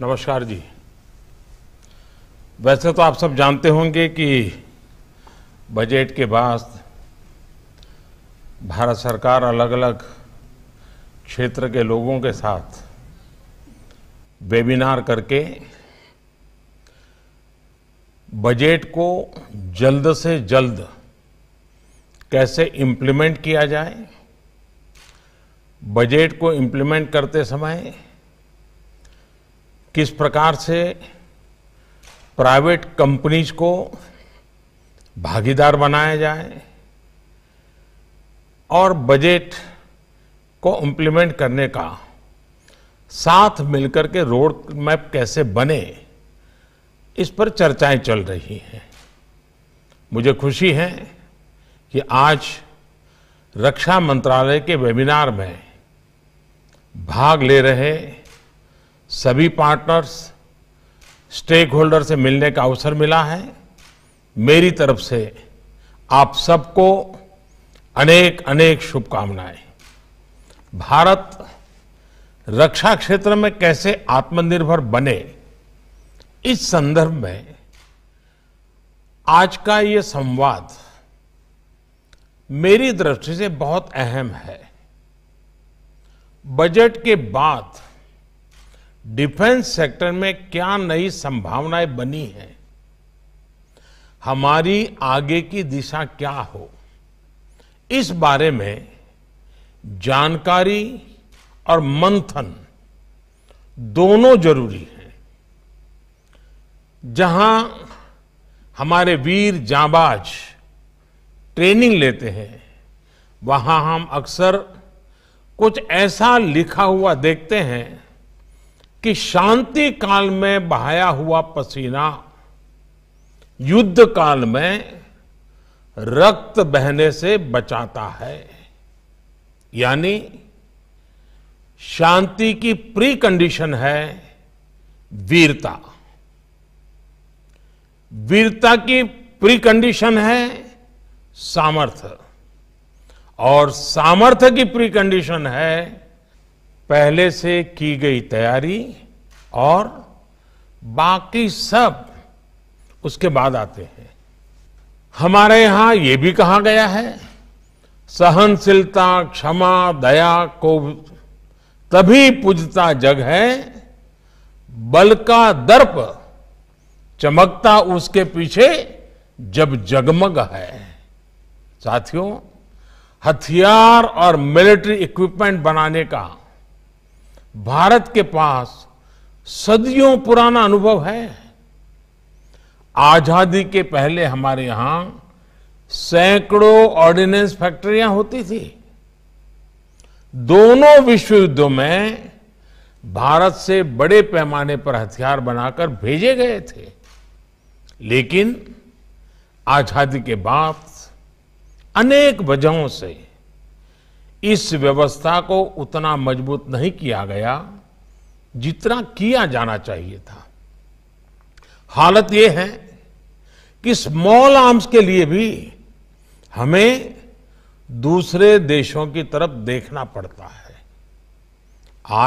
नमस्कार जी वैसे तो आप सब जानते होंगे कि बजट के बाद भारत सरकार अलग अलग क्षेत्र के लोगों के साथ वेबिनार करके बजट को जल्द से जल्द कैसे इम्प्लीमेंट किया जाए बजट को इम्प्लीमेंट करते समय किस प्रकार से प्राइवेट कंपनीज को भागीदार बनाया जाए और बजट को इम्प्लीमेंट करने का साथ मिलकर के रोड मैप कैसे बने इस पर चर्चाएं चल रही हैं मुझे खुशी है कि आज रक्षा मंत्रालय के वेबिनार में भाग ले रहे सभी पार्टनर्स स्टेक होल्डर से मिलने का अवसर मिला है मेरी तरफ से आप सबको अनेक अनेक शुभकामनाएं भारत रक्षा क्षेत्र में कैसे आत्मनिर्भर बने इस संदर्भ में आज का ये संवाद मेरी दृष्टि से बहुत अहम है बजट के बाद डिफेंस सेक्टर में क्या नई संभावनाएं बनी हैं हमारी आगे की दिशा क्या हो इस बारे में जानकारी और मंथन दोनों जरूरी हैं जहां हमारे वीर जांबाज ट्रेनिंग लेते हैं वहां हम अक्सर कुछ ऐसा लिखा हुआ देखते हैं कि शांति काल में बहाया हुआ पसीना युद्ध काल में रक्त बहने से बचाता है यानी शांति की प्री कंडीशन है वीरता वीरता की प्री कंडीशन है सामर्थ्य और सामर्थ्य की प्री कंडीशन है पहले से की गई तैयारी और बाकी सब उसके बाद आते हैं हमारे यहां ये भी कहा गया है सहनशीलता क्षमा दया को तभी पूजता जग है बल का दर्प चमकता उसके पीछे जब जगमग है साथियों हथियार और मिलिट्री इक्विपमेंट बनाने का भारत के पास सदियों पुराना अनुभव है आजादी के पहले हमारे यहां सैकड़ों ऑर्डिनेंस फैक्ट्रियां होती थी दोनों विश्व युद्धों में भारत से बड़े पैमाने पर हथियार बनाकर भेजे गए थे लेकिन आजादी के बाद अनेक वजहों से इस व्यवस्था को उतना मजबूत नहीं किया गया जितना किया जाना चाहिए था हालत यह है कि स्मॉल आर्म्स के लिए भी हमें दूसरे देशों की तरफ देखना पड़ता है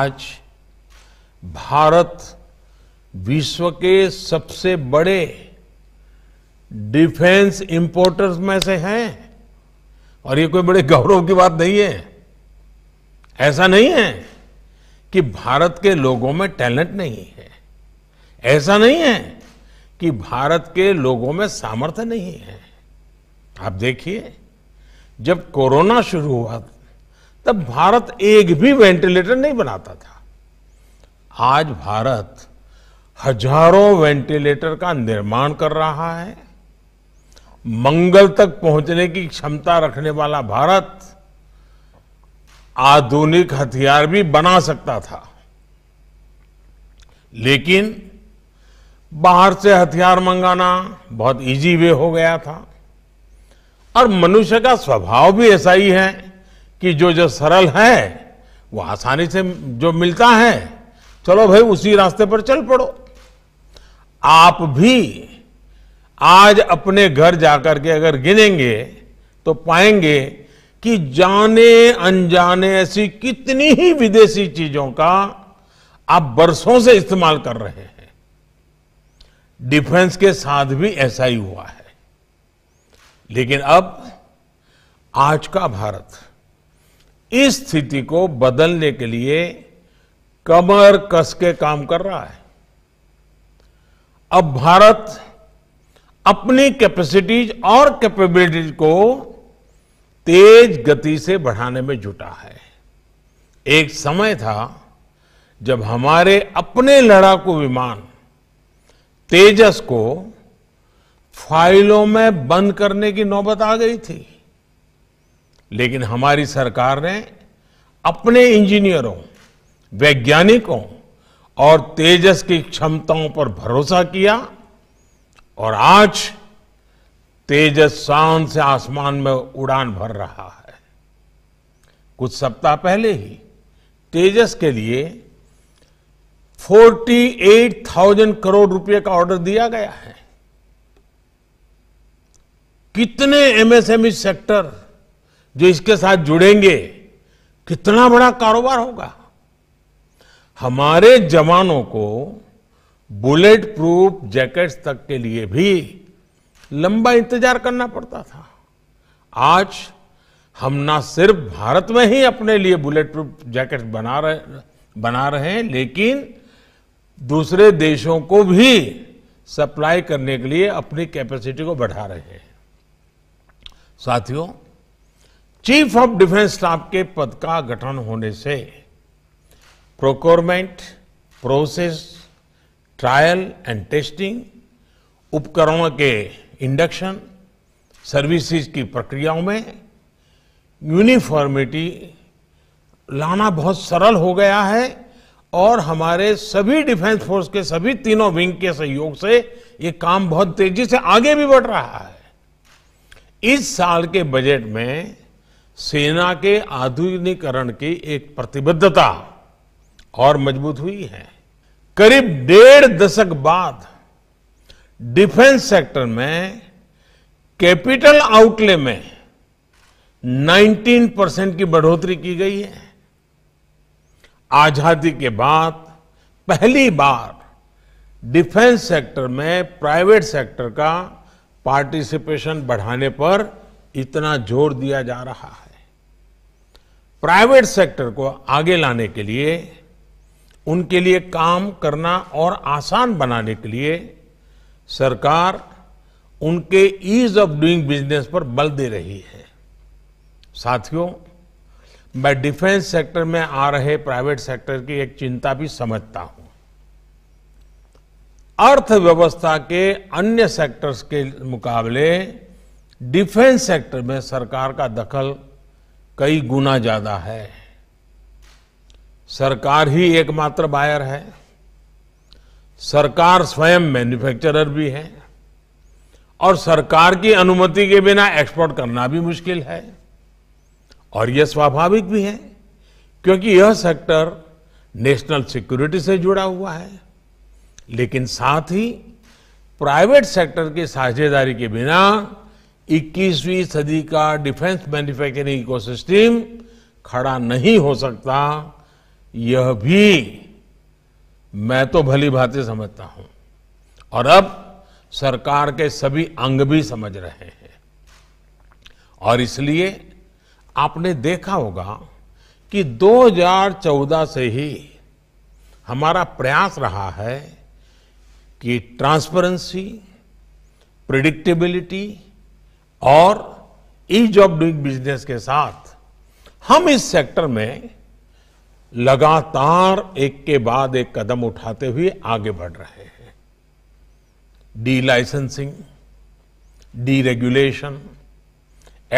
आज भारत विश्व के सबसे बड़े डिफेंस इंपोर्टर्स में से हैं और ये कोई बड़े गौरव की बात नहीं है ऐसा नहीं है कि भारत के लोगों में टैलेंट नहीं है ऐसा नहीं है कि भारत के लोगों में सामर्थ्य नहीं है आप देखिए जब कोरोना शुरू हुआ तब भारत एक भी वेंटिलेटर नहीं बनाता था आज भारत हजारों वेंटिलेटर का निर्माण कर रहा है मंगल तक पहुंचने की क्षमता रखने वाला भारत आधुनिक हथियार भी बना सकता था लेकिन बाहर से हथियार मंगाना बहुत इजी वे हो गया था और मनुष्य का स्वभाव भी ऐसा ही है कि जो जो सरल है वो आसानी से जो मिलता है चलो भाई उसी रास्ते पर चल पड़ो आप भी आज अपने घर जाकर के अगर गिनेंगे तो पाएंगे कि जाने अनजाने ऐसी कितनी ही विदेशी चीजों का आप बरसों से इस्तेमाल कर रहे हैं डिफेंस के साथ भी ऐसा ही हुआ है लेकिन अब आज का भारत इस स्थिति को बदलने के लिए कमर कस के काम कर रहा है अब भारत अपनी कैपेसिटीज और कैपेबिलिटीज को तेज गति से बढ़ाने में जुटा है एक समय था जब हमारे अपने लड़ाकू विमान तेजस को फाइलों में बंद करने की नौबत आ गई थी लेकिन हमारी सरकार ने अपने इंजीनियरों वैज्ञानिकों और तेजस की क्षमताओं पर भरोसा किया और आज तेजस शान से आसमान में उड़ान भर रहा है कुछ सप्ताह पहले ही तेजस के लिए 48,000 करोड़ रुपए का ऑर्डर दिया गया है कितने एमएसएमई सेक्टर जो इसके साथ जुड़ेंगे कितना बड़ा कारोबार होगा हमारे जवानों को बुलेट प्रूफ जैकेट्स तक के लिए भी लंबा इंतजार करना पड़ता था आज हम ना सिर्फ भारत में ही अपने लिए बुलेट प्रूफ जैकेट बना रहे बना रहे हैं लेकिन दूसरे देशों को भी सप्लाई करने के लिए अपनी कैपेसिटी को बढ़ा रहे हैं साथियों चीफ ऑफ डिफेंस स्टाफ के पद का गठन होने से procurement process trial and testing उपकरणों के इंडक्शन सर्विसेज की प्रक्रियाओं में यूनिफॉर्मिटी लाना बहुत सरल हो गया है और हमारे सभी डिफेंस फोर्स के सभी तीनों विंग के सहयोग से ये काम बहुत तेजी से आगे भी बढ़ रहा है इस साल के बजट में सेना के आधुनिकीकरण की एक प्रतिबद्धता और मजबूत हुई है करीब डेढ़ दशक बाद डिफेंस सेक्टर में कैपिटल आउटले में 19 परसेंट की बढ़ोतरी की गई है आजादी के बाद पहली बार डिफेंस सेक्टर में प्राइवेट सेक्टर का पार्टिसिपेशन बढ़ाने पर इतना जोर दिया जा रहा है प्राइवेट सेक्टर को आगे लाने के लिए उनके लिए काम करना और आसान बनाने के लिए सरकार उनके ईज ऑफ डूइंग बिजनेस पर बल दे रही है साथियों मैं डिफेंस सेक्टर में आ रहे प्राइवेट सेक्टर की एक चिंता भी समझता हूं अर्थव्यवस्था के अन्य सेक्टर्स के मुकाबले डिफेंस सेक्टर में सरकार का दखल कई गुना ज्यादा है सरकार ही एकमात्र बायर है सरकार स्वयं मैन्युफैक्चरर भी है और सरकार की अनुमति के बिना एक्सपोर्ट करना भी मुश्किल है और यह स्वाभाविक भी है क्योंकि यह सेक्टर नेशनल सिक्योरिटी से जुड़ा हुआ है लेकिन साथ ही प्राइवेट सेक्टर की साझेदारी के बिना 21वीं सदी का डिफेंस मैन्युफैक्चरिंग इकोसिस्टम खड़ा नहीं हो सकता यह भी मैं तो भली भांति समझता हूं और अब सरकार के सभी अंग भी समझ रहे हैं और इसलिए आपने देखा होगा कि 2014 से ही हमारा प्रयास रहा है कि ट्रांसपेरेंसी प्रिडिक्टेबिलिटी और ईज ऑफ डूइंग बिजनेस के साथ हम इस सेक्टर में लगातार एक के बाद एक कदम उठाते हुए आगे बढ़ रहे हैं delicensing deregulation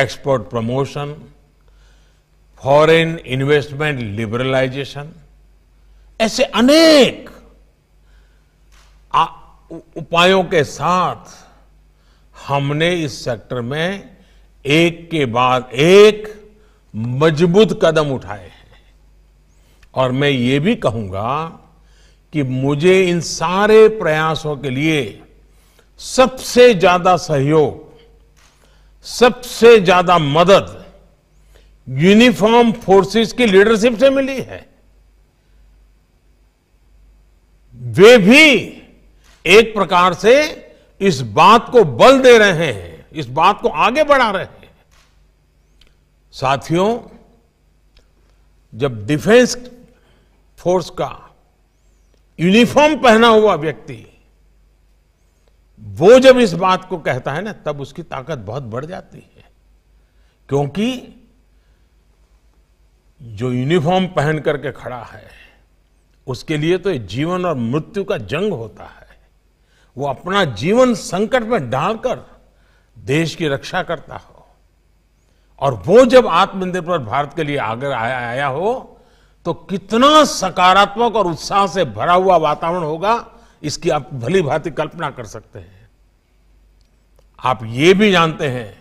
export promotion foreign investment liberalisation ऐसे अनेक उपायों के साथ हमने इस सेक्टर में एक के बाद एक मजबूत कदम उठाए और मैं ये भी कहूंगा कि मुझे इन सारे प्रयासों के लिए सबसे ज्यादा सहयोग सबसे ज्यादा मदद यूनिफॉर्म फोर्सेस की लीडरशिप से मिली है वे भी एक प्रकार से इस बात को बल दे रहे हैं इस बात को आगे बढ़ा रहे हैं साथियों जब डिफेंस फोर्स का यूनिफॉर्म पहना हुआ व्यक्ति वो जब इस बात को कहता है ना तब उसकी ताकत बहुत बढ़ जाती है क्योंकि जो यूनिफॉर्म पहन करके खड़ा है उसके लिए तो जीवन और मृत्यु का जंग होता है वो अपना जीवन संकट में डालकर देश की रक्षा करता हो और वो जब आत्मनिर्भर भारत के लिए आगे आया आया हो तो कितना सकारात्मक और उत्साह से भरा हुआ वातावरण होगा इसकी आप भली भांति कल्पना कर सकते हैं आप ये भी जानते हैं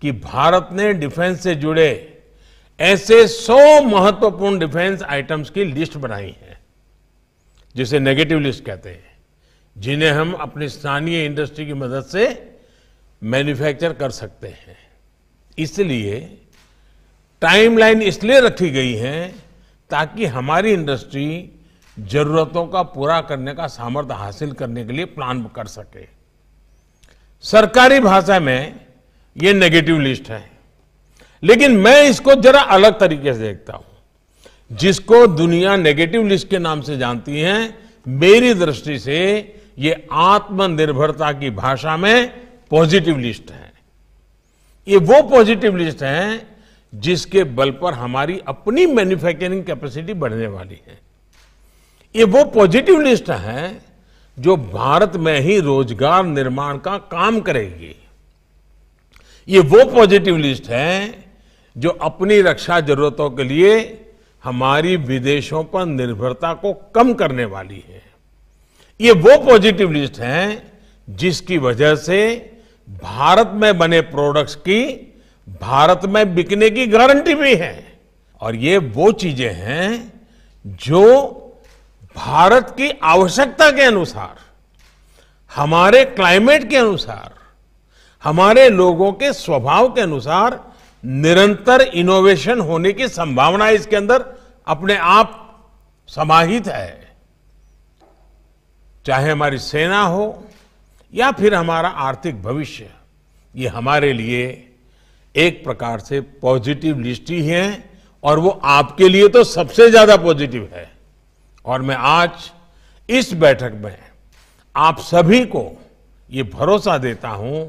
कि भारत ने डिफेंस से जुड़े ऐसे 100 महत्वपूर्ण डिफेंस आइटम्स की लिस्ट बनाई है जिसे नेगेटिव लिस्ट कहते हैं जिन्हें हम अपनी स्थानीय इंडस्ट्री की मदद से मैन्युफैक्चर कर सकते हैं इसलिए टाइमलाइन इसलिए रखी गई है ताकि हमारी इंडस्ट्री जरूरतों का पूरा करने का सामर्थ्य हासिल करने के लिए प्लान कर सके सरकारी भाषा में ये नेगेटिव लिस्ट है लेकिन मैं इसको जरा अलग तरीके से देखता हूं जिसको दुनिया नेगेटिव लिस्ट के नाम से जानती है मेरी दृष्टि से यह आत्मनिर्भरता की भाषा में पॉजिटिव लिस्ट है ये वो पॉजिटिव लिस्ट है जिसके बल पर हमारी अपनी मैन्युफैक्चरिंग कैपेसिटी बढ़ने वाली है ये वो पॉजिटिव लिस्ट है जो भारत में ही रोजगार निर्माण का काम करेगी ये वो पॉजिटिव लिस्ट है जो अपनी रक्षा जरूरतों के लिए हमारी विदेशों पर निर्भरता को कम करने वाली है ये वो पॉजिटिव लिस्ट है जिसकी वजह से भारत में बने प्रोडक्ट्स की भारत में बिकने की गारंटी भी है और ये वो चीजें हैं जो भारत की आवश्यकता के अनुसार हमारे क्लाइमेट के अनुसार हमारे लोगों के स्वभाव के अनुसार निरंतर इनोवेशन होने की संभावना इसके अंदर अपने आप समाहित है चाहे हमारी सेना हो या फिर हमारा आर्थिक भविष्य ये हमारे लिए एक प्रकार से पॉजिटिव लिस्ट ही है और वो आपके लिए तो सबसे ज्यादा पॉजिटिव है और मैं आज इस बैठक में आप सभी को ये भरोसा देता हूं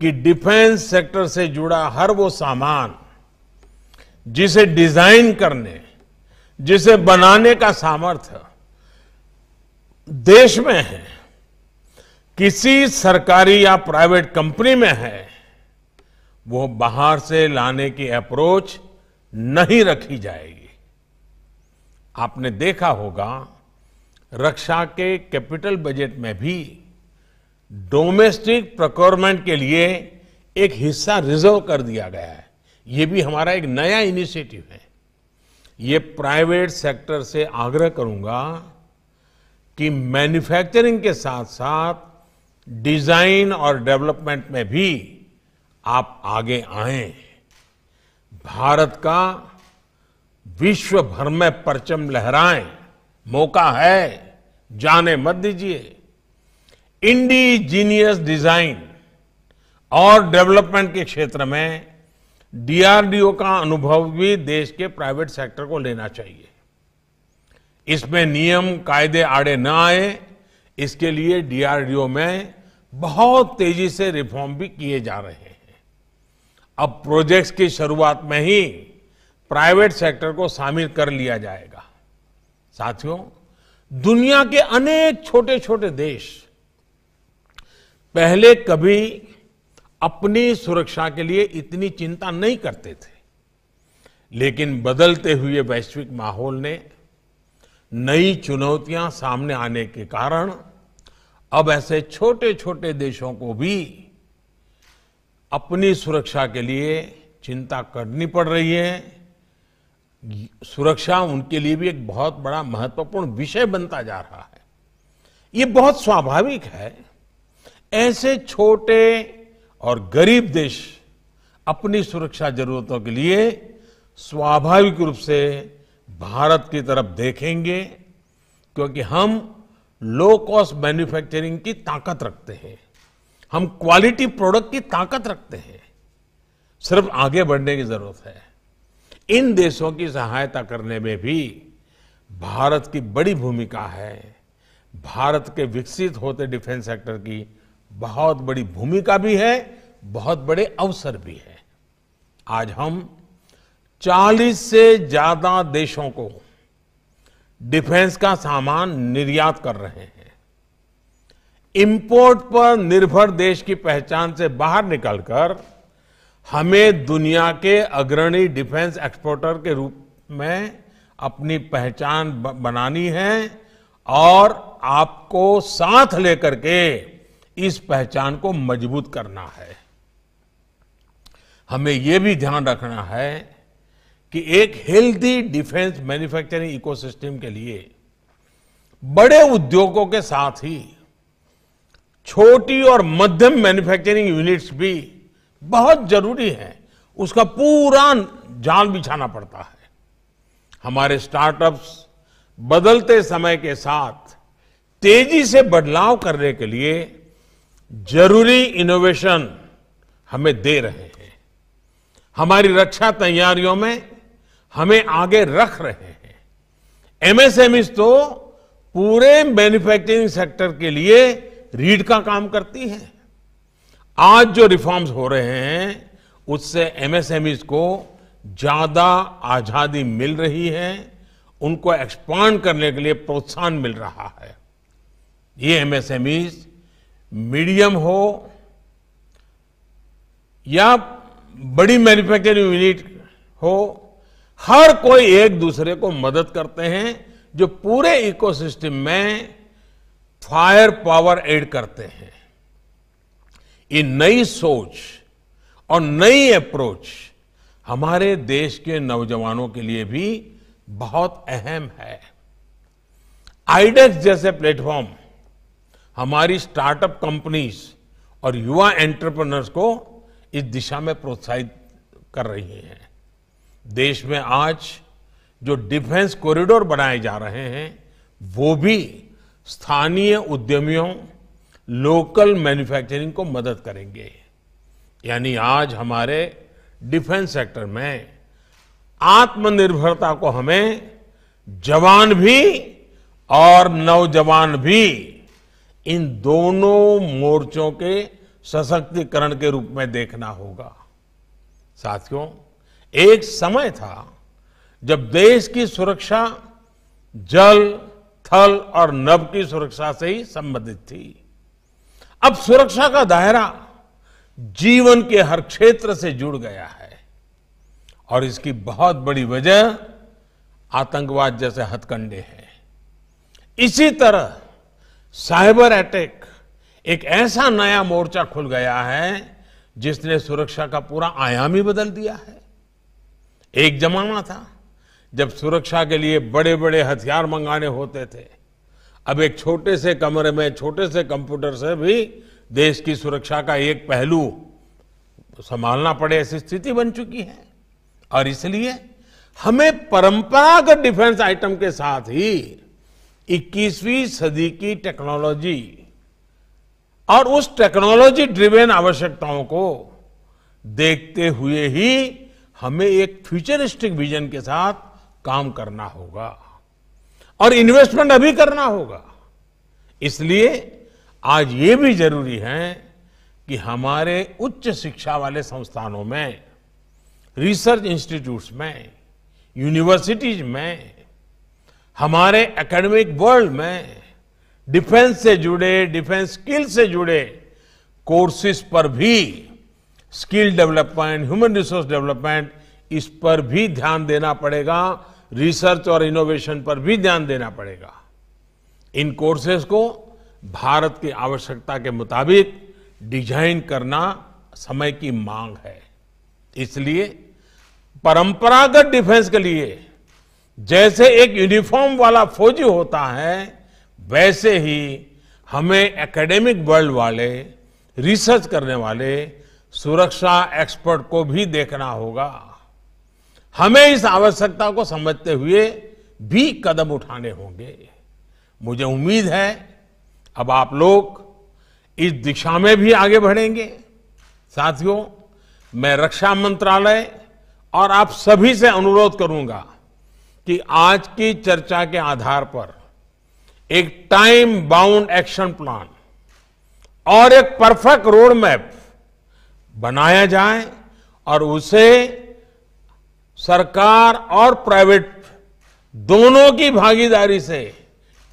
कि डिफेंस सेक्टर से जुड़ा हर वो सामान जिसे डिजाइन करने जिसे बनाने का सामर्थ्य देश में है किसी सरकारी या प्राइवेट कंपनी में है वो बाहर से लाने की अप्रोच नहीं रखी जाएगी आपने देखा होगा रक्षा के कैपिटल बजट में भी डोमेस्टिक प्रोक्योरमेंट के लिए एक हिस्सा रिजर्व कर दिया गया है ये भी हमारा एक नया इनिशिएटिव है ये प्राइवेट सेक्टर से आग्रह करूंगा कि मैन्युफैक्चरिंग के साथ साथ डिजाइन और डेवलपमेंट में भी आप आगे आए भारत का विश्व भर में परचम लहराएं मौका है जाने मत दीजिए इंडिजीनियस डिजाइन और डेवलपमेंट के क्षेत्र में डीआरडीओ का अनुभव भी देश के प्राइवेट सेक्टर को लेना चाहिए इसमें नियम कायदे आड़े न आए इसके लिए डीआरडीओ में बहुत तेजी से रिफॉर्म भी किए जा रहे हैं अब प्रोजेक्ट्स की शुरुआत में ही प्राइवेट सेक्टर को शामिल कर लिया जाएगा साथियों दुनिया के अनेक छोटे छोटे देश पहले कभी अपनी सुरक्षा के लिए इतनी चिंता नहीं करते थे लेकिन बदलते हुए वैश्विक माहौल ने नई चुनौतियां सामने आने के कारण अब ऐसे छोटे छोटे देशों को भी अपनी सुरक्षा के लिए चिंता करनी पड़ रही है सुरक्षा उनके लिए भी एक बहुत बड़ा महत्वपूर्ण विषय बनता जा रहा है ये बहुत स्वाभाविक है ऐसे छोटे और गरीब देश अपनी सुरक्षा जरूरतों के लिए स्वाभाविक रूप से भारत की तरफ देखेंगे क्योंकि हम लो कॉस्ट मैन्युफैक्चरिंग की ताकत रखते हैं हम क्वालिटी प्रोडक्ट की ताकत रखते हैं सिर्फ आगे बढ़ने की जरूरत है इन देशों की सहायता करने में भी भारत की बड़ी भूमिका है भारत के विकसित होते डिफेंस सेक्टर की बहुत बड़ी भूमिका भी है बहुत बड़े अवसर भी है आज हम 40 से ज्यादा देशों को डिफेंस का सामान निर्यात कर रहे हैं इंपोर्ट पर निर्भर देश की पहचान से बाहर निकलकर हमें दुनिया के अग्रणी डिफेंस एक्सपोर्टर के रूप में अपनी पहचान बनानी है और आपको साथ लेकर के इस पहचान को मजबूत करना है हमें यह भी ध्यान रखना है कि एक हेल्दी डिफेंस मैन्युफैक्चरिंग इकोसिस्टम के लिए बड़े उद्योगों के साथ ही छोटी और मध्यम मैन्युफैक्चरिंग यूनिट्स भी बहुत जरूरी है उसका पूरा जाल बिछाना पड़ता है हमारे स्टार्टअप्स बदलते समय के साथ तेजी से बदलाव करने के लिए जरूरी इनोवेशन हमें दे रहे हैं हमारी रक्षा तैयारियों में हमें आगे रख रहे हैं एमएसएमईस e तो पूरे मैन्युफैक्चरिंग सेक्टर के लिए रीड का काम करती है आज जो रिफॉर्म्स हो रहे हैं उससे एमएसएमईज को ज्यादा आजादी मिल रही है उनको एक्सपांड करने के लिए प्रोत्साहन मिल रहा है ये एमएसएमईज मीडियम हो या बड़ी मैन्युफैक्चरिंग यूनिट हो हर कोई एक दूसरे को मदद करते हैं जो पूरे इकोसिस्टम में फायर पावर ऐड करते हैं ये नई सोच और नई अप्रोच हमारे देश के नौजवानों के लिए भी बहुत अहम है आईडेक्स e जैसे प्लेटफॉर्म हमारी स्टार्टअप कंपनीज और युवा एंटरप्रेनर्स को इस दिशा में प्रोत्साहित कर रही हैं देश में आज जो डिफेंस कॉरिडोर बनाए जा रहे हैं वो भी स्थानीय उद्यमियों लोकल मैन्युफैक्चरिंग को मदद करेंगे यानी आज हमारे डिफेंस सेक्टर में आत्मनिर्भरता को हमें जवान भी और नौजवान भी इन दोनों मोर्चों के सशक्तिकरण के रूप में देखना होगा साथियों एक समय था जब देश की सुरक्षा जल स्थल और नभ की सुरक्षा से ही संबंधित थी अब सुरक्षा का दायरा जीवन के हर क्षेत्र से जुड़ गया है और इसकी बहुत बड़ी वजह आतंकवाद जैसे हथकंडे हैं इसी तरह साइबर अटैक एक ऐसा नया मोर्चा खुल गया है जिसने सुरक्षा का पूरा आयाम ही बदल दिया है एक जमाना था जब सुरक्षा के लिए बड़े बड़े हथियार मंगाने होते थे अब एक छोटे से कमरे में छोटे से कंप्यूटर से भी देश की सुरक्षा का एक पहलू संभालना पड़े ऐसी स्थिति बन चुकी है और इसलिए हमें परंपरागत डिफेंस आइटम के साथ ही 21वीं सदी की टेक्नोलॉजी और उस टेक्नोलॉजी ड्रिवेन आवश्यकताओं को देखते हुए ही हमें एक फ्यूचरिस्टिक विजन के साथ काम करना होगा और इन्वेस्टमेंट अभी करना होगा इसलिए आज ये भी जरूरी है कि हमारे उच्च शिक्षा वाले संस्थानों में रिसर्च इंस्टीट्यूट्स में यूनिवर्सिटीज में हमारे एकेडमिक वर्ल्ड में डिफेंस से जुड़े डिफेंस स्किल से जुड़े कोर्सेज पर भी skill development human resource development इस पर भी ध्यान देना पड़ेगा रिसर्च और इनोवेशन पर भी ध्यान देना पड़ेगा इन कोर्सेज को भारत की आवश्यकता के मुताबिक डिजाइन करना समय की मांग है इसलिए परंपरागत डिफेंस के लिए जैसे एक यूनिफॉर्म वाला फौजी होता है वैसे ही हमें एकेडमिक वर्ल्ड वाले रिसर्च करने वाले सुरक्षा एक्सपर्ट को भी देखना होगा हमें इस आवश्यकता को समझते हुए भी कदम उठाने होंगे मुझे उम्मीद है अब आप लोग इस दिशा में भी आगे बढ़ेंगे साथियों मैं रक्षा मंत्रालय और आप सभी से अनुरोध करूंगा कि आज की चर्चा के आधार पर एक टाइम बाउंड एक्शन प्लान और एक परफेक्ट रोड मैप बनाया जाए और उसे सरकार और प्राइवेट दोनों की भागीदारी से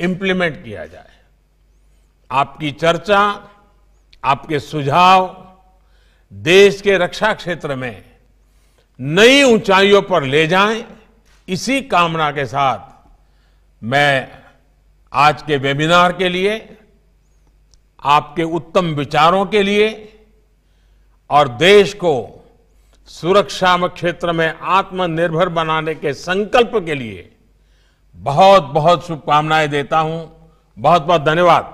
इम्प्लीमेंट किया जाए आपकी चर्चा आपके सुझाव देश के रक्षा क्षेत्र में नई ऊंचाइयों पर ले जाएं इसी कामना के साथ मैं आज के वेबिनार के लिए आपके उत्तम विचारों के लिए और देश को सुरक्षा क्षेत्र में आत्मनिर्भर बनाने के संकल्प के लिए बहुत बहुत शुभकामनाएं देता हूं बहुत बहुत धन्यवाद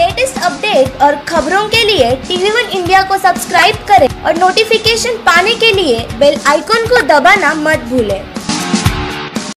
लेटेस्ट अपडेट और खबरों के लिए टीवी वन इंडिया को सब्सक्राइब करें और नोटिफिकेशन पाने के लिए बेल आइकॉन को दबाना मत भूलें।